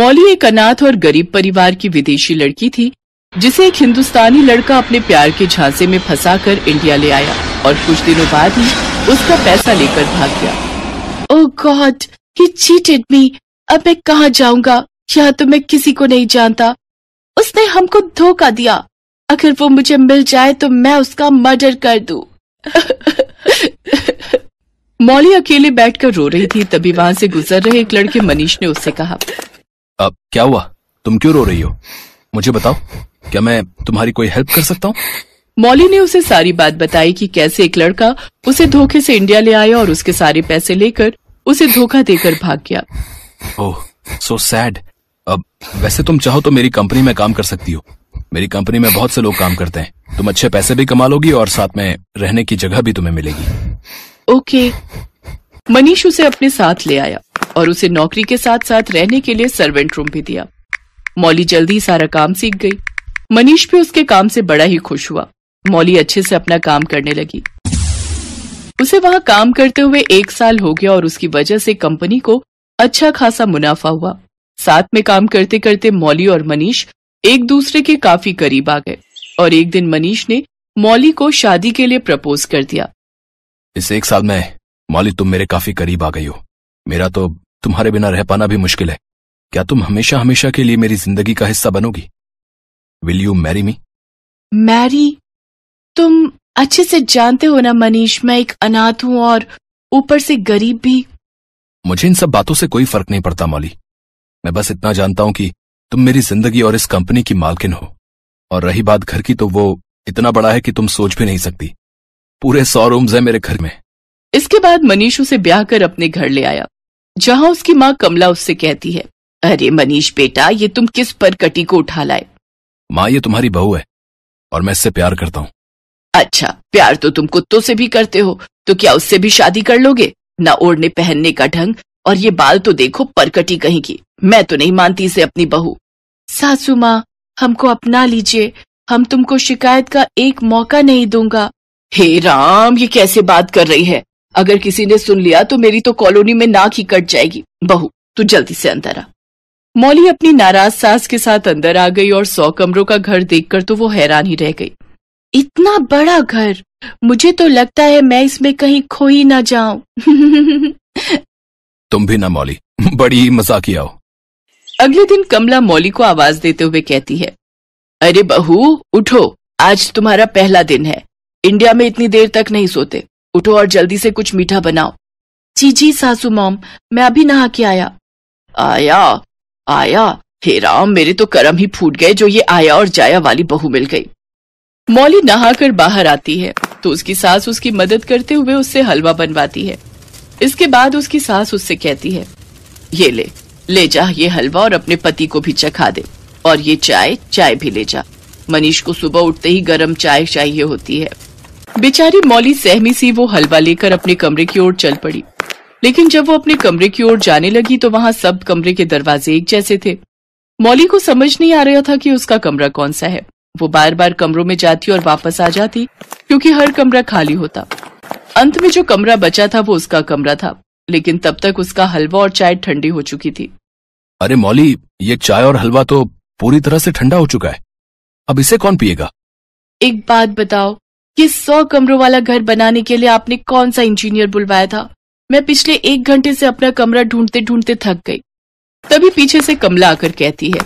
मौली एक अनाथ और गरीब परिवार की विदेशी लड़की थी जिसे एक हिंदुस्तानी लड़का अपने प्यार के झांसे में फंसाकर इंडिया ले आया और कुछ दिनों बाद ही उसका पैसा लेकर भाग गया ओ गॉड ही चीटेड मी अब मैं कहाँ जाऊंगा यहाँ तो मैं किसी को नहीं जानता उसने हमको धोखा दिया अगर वो मुझे मिल जाए तो मैं उसका मर्डर कर दू मौली अकेले बैठकर रो रही थी तभी वहां से गुजर रहे एक लड़के मनीष ने उससे कहा अब क्या हुआ तुम क्यों रो रही हो मुझे बताओ क्या मैं तुम्हारी कोई हेल्प कर सकता हूँ मौली ने उसे सारी बात बताई कि कैसे एक लड़का उसे धोखे से इंडिया ले आया और उसके सारे पैसे लेकर उसे धोखा देकर भाग गया ओह सो सैड अब वैसे तुम चाहो तो मेरी कंपनी में काम कर सकती हो मेरी कंपनी में बहुत से लोग काम करते हैं तुम अच्छे पैसे भी कमा लोगी और साथ में रहने की जगह भी तुम्हें मिलेगी ओके मनीष उसे अपने साथ ले आया और उसे नौकरी के साथ साथ रहने के लिए सर्वेंट रूम भी दिया मौली जल्दी सारा काम सीख गई मनीष भी उसके काम से बड़ा ही खुश हुआ मौली अच्छे से अपना काम करने लगी उसे वहां काम करते हुए एक साल हो गया और उसकी वजह से कंपनी को अच्छा खासा मुनाफा हुआ साथ में काम करते करते मौली और मनीष एक दूसरे के काफी करीब आ गए और एक दिन मनीष ने मौली को शादी के लिए प्रपोज कर दिया इस एक साल में मौली तुम मेरे काफी करीब आ गई हो मेरा तो तुम्हारे बिना रह पाना भी मुश्किल है क्या तुम हमेशा हमेशा के लिए मेरी जिंदगी का हिस्सा बनोगी will you marry me marry तुम अच्छे से जानते हो ना मनीष मैं एक अनाथ हूं और ऊपर से गरीब भी मुझे इन सब बातों से कोई फर्क नहीं पड़ता मौली मैं बस इतना जानता हूं कि तुम मेरी जिंदगी और इस कंपनी की मालकिन हो और रही बात घर की तो वो इतना बड़ा है कि तुम सोच भी नहीं सकती पूरे सौ रूम्स हैं मेरे घर में इसके बाद मनीष उसे ब्याह कर अपने घर ले आया जहां उसकी माँ कमला उससे कहती है अरे मनीष बेटा ये तुम किस पर कटी को उठा लाए माँ ये तुम्हारी बहू है और मैं इससे प्यार करता हूँ अच्छा प्यार तो तुम कुत्तों से भी करते हो तो क्या उससे भी शादी कर लोगे न ओढ़ने पहनने का ढंग और ये बाल तो देखो परकटी कहीं की मैं तो नहीं मानती इसे अपनी बहू सासू माँ हमको अपना लीजिए हम तुमको शिकायत का एक मौका नहीं दूंगा हे राम ये कैसे बात कर रही है अगर किसी ने सुन लिया तो मेरी तो कॉलोनी में नाक ही कट जाएगी बहू तू जल्दी से अंदर आ मौली अपनी नाराज सास के साथ अंदर आ गई और सौ कमरों का घर देखकर तो वो हैरान ही रह गई इतना बड़ा घर मुझे तो लगता है मैं इसमें कहीं खो ही ना जाऊं तुम भी ना मौली बड़ी मजाकिया हो अगले दिन कमला मौली को आवाज देते हुए कहती है अरे बहू उठो आज तुम्हारा पहला दिन है इंडिया में इतनी देर तक नहीं सोते उठो और जल्दी से कुछ मीठा बनाओ जी जी सासू मॉम मैं अभी नहा के आया आया आया हे राम मेरे तो कर्म ही फूट गए जो ये आया और जाया वाली बहू मिल गई मौली नहाकर बाहर आती है तो उसकी सास उसकी मदद करते हुए उससे हलवा बनवाती है इसके बाद उसकी सास उससे कहती है ये ले ले जा ये हलवा और अपने पति को भी चखा दे और ये चाय चाय भी ले जा मनीष को सुबह उठते ही गर्म चाय चाहिए होती है बेचारी मौली सहमी सी वो हलवा लेकर अपने कमरे की ओर चल पड़ी लेकिन जब वो अपने कमरे की ओर जाने लगी तो वहाँ सब कमरे के दरवाजे एक जैसे थे मौली को समझ नहीं आ रहा था कि उसका कमरा कौन सा है वो बार बार कमरों में जाती और वापस आ जाती क्योंकि हर कमरा खाली होता अंत में जो कमरा बचा था वो उसका कमरा था लेकिन तब तक उसका हलवा और चाय ठंडी हो चुकी थी अरे मौली ये चाय और हलवा तो पूरी तरह से ठंडा हो चुका है अब इसे कौन पिएगा एक बात बताओ ये सौ कमरों वाला घर बनाने के लिए आपने कौन सा इंजीनियर बुलवाया था मैं पिछले एक घंटे से अपना कमरा ढूंढते ढूंढते थक गई तभी पीछे से कमला आकर कहती है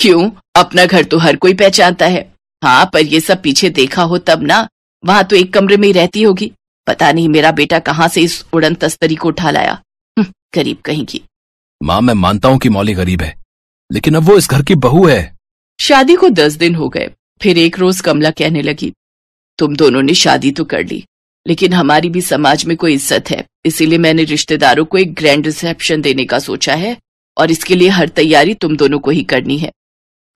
क्यों अपना घर तो हर कोई पहचानता है हाँ पर ये सब पीछे देखा हो तब ना वहाँ तो एक कमरे में ही रहती होगी पता नहीं मेरा बेटा कहाँ से इस उड़न तस्तरी को उठा लाया हम्म, गरीब कहीं की माँ मैं मानता हूँ कि मौली गरीब है लेकिन अब वो इस घर की बहू है शादी को दस दिन हो गए फिर एक रोज कमला कहने लगी तुम दोनों ने शादी तो कर ली लेकिन हमारी भी समाज में कोई इज्जत है इसीलिए मैंने रिश्तेदारों को एक ग्रैंड रिसेप्शन देने का सोचा है और इसके लिए हर तैयारी तुम दोनों को ही करनी है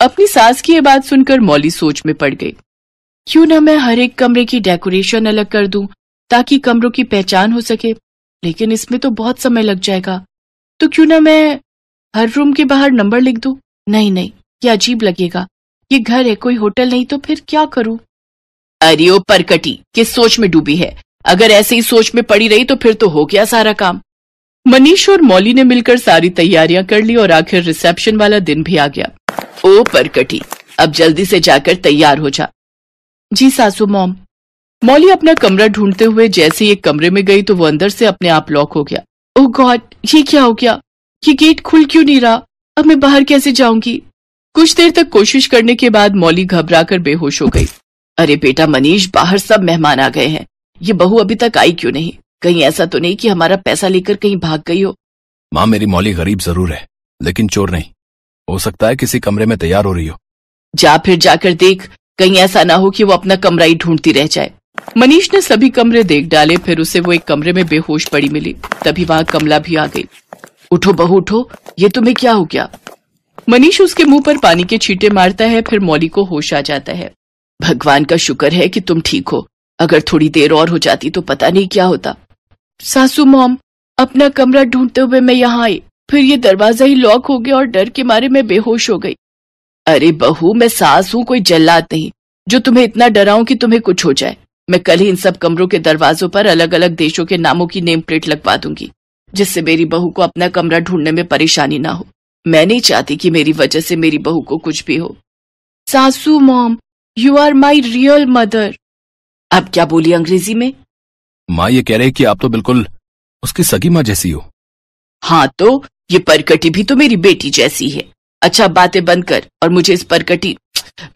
अपनी सास की ये बात सुनकर मौली सोच में पड़ गई क्यों ना मैं हर एक कमरे की डेकोरेशन अलग कर दूं ताकि कमरों की पहचान हो सके लेकिन इसमें तो बहुत समय लग जाएगा तो क्यों ना मैं हर रूम के बाहर नंबर लिख दूं नहीं नहीं ये अजीब लगेगा ये घर है कोई होटल नहीं तो फिर क्या करूं अरियो परकटी किस सोच में डूबी है अगर ऐसे ही सोच में पड़ी रही तो फिर तो हो गया सारा काम मनीष और मौली ने मिलकर सारी तैयारियां कर ली और आखिर रिसेप्शन वाला दिन भी आ गया ओ परकटी अब जल्दी से जाकर तैयार हो जा जी सासू मॉम मौली अपना कमरा ढूंढते हुए जैसे ही एक कमरे में गई तो वो अंदर से अपने आप लॉक हो गया ओ गॉड ये क्या हो गया ये गेट खुल क्यों नहीं रहा अब मैं बाहर कैसे जाऊंगी कुछ देर तक कोशिश करने के बाद मौली घबराकर बेहोश हो गई अरे बेटा मनीष बाहर सब मेहमान आ गए हैं ये बहू अभी तक आई क्यों नहीं कहीं ऐसा तो नहीं कि हमारा पैसा लेकर कहीं भाग गई हो माँ मेरी मौली गरीब जरूर है लेकिन चोर नहीं हो सकता है किसी कमरे में तैयार हो रही हो जा फिर जाकर देख कहीं ऐसा ना हो कि वो अपना कमरा ही ढूंढती रह जाए मनीष ने सभी कमरे देख डाले फिर उसे वो एक कमरे में बेहोश पड़ी मिली तभी वहाँ कमला भी आ गई उठो बहू उठो ये तुम्हें क्या हो गया मनीष उसके मुंह पर पानी के छींटे मारता है फिर मौली को होश आ जाता है भगवान का शुक्र है कि तुम ठीक हो अगर थोड़ी देर और हो जाती तो पता नहीं क्या होता सासू मॉम अपना कमरा ढूंढते हुए मैं यहाँ आई फिर ये दरवाजा ही लॉक हो गया और डर के मारे मैं बेहोश हो गई अरे बहू मैं सास हूँ कोई जल्लाद नहीं जो तुम्हें इतना डराऊं कि तुम्हें कुछ हो जाए मैं कल ही इन सब कमरों के दरवाजों पर अलग अलग देशों के नामों की नेम प्लेट लगवा दूंगी जिससे मेरी बहू को अपना कमरा ढूंढने में परेशानी ना हो मैं नहीं चाहती कि मेरी वजह से मेरी बहू को कुछ भी हो सासू mom you are my real mother अब क्या बोली अंग्रेजी में माँ ये कह रही कि आप तो बिल्कुल उसकी सगी माँ जैसी हो हाँ तो ये परकटी भी तो मेरी बेटी जैसी है अच्छा बातें बंद कर और मुझे इस परकटी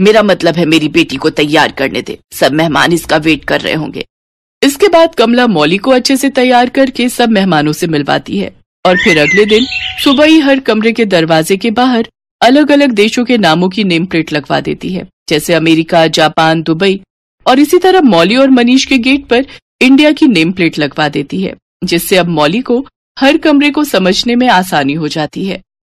मेरा मतलब है मेरी बेटी को तैयार करने दे सब मेहमान इसका वेट कर रहे होंगे इसके बाद कमला मौली को अच्छे से तैयार करके सब मेहमानों से मिलवाती है और फिर अगले दिन सुबह ही हर कमरे के दरवाजे के बाहर अलग अलग देशों के नामों की नेम प्लेट लगवा देती है जैसे अमेरिका जापान दुबई और इसी तरह मौली और मनीष के गेट पर इंडिया की नेम प्लेट लगवा देती है जिससे अब मौली को हर कमरे को समझने में आसानी हो जाती है